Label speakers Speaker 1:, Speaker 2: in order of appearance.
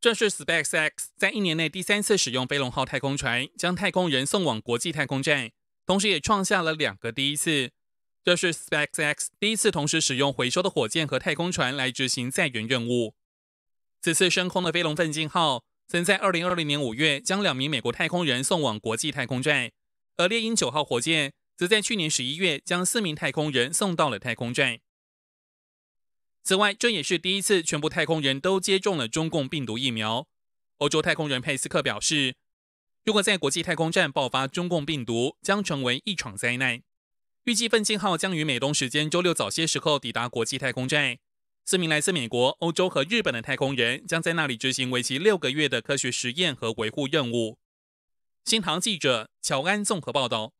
Speaker 1: 这是 SpaceX 在一年内第三次使用飞龙号太空船将太空人送往国际太空站，同时也创下了两个第一次。这是 SpaceX 第一次同时使用回收的火箭和太空船来执行载人任务。此次升空的飞龙奋进号曾在2020年五月将两名美国太空人送往国际太空站，而猎鹰九号火箭则在去年十一月将四名太空人送到了太空站。此外，这也是第一次全部太空人都接种了中共病毒疫苗。欧洲太空人佩斯克表示，如果在国际太空站爆发中共病毒，将成为一场灾难。预计奋进号将于美东时间周六早些时候抵达国际太空站。四名来自美国、欧洲和日本的太空人将在那里执行为期六个月的科学实验和维护任务。新唐记者乔安综合报道。